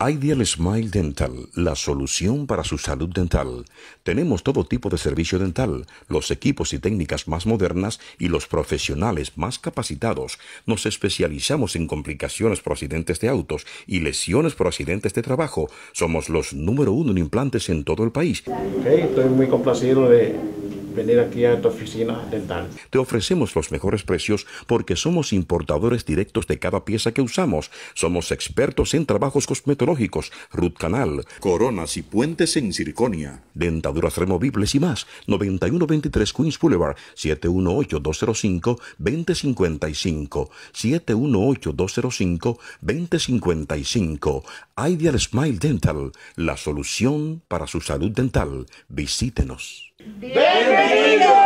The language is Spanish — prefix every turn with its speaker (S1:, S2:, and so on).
S1: Ideal Smile Dental, la solución para su salud dental. Tenemos todo tipo de servicio dental, los equipos y técnicas más modernas y los profesionales más capacitados. Nos especializamos en complicaciones por accidentes de autos y lesiones por accidentes de trabajo. Somos los número uno en implantes en todo el país.
S2: estoy muy complacido de venir aquí a tu oficina dental.
S1: Te ofrecemos los mejores precios porque somos importadores directos de cada pieza que usamos. Somos expertos en trabajos cosmetológicos, root canal, coronas y puentes en circonia, dentaduras removibles y más. 9123 Queens Boulevard, 718-205-2055. 718-205-2055. Ideal Smile Dental, la solución para su salud dental. Visítenos. bem vindo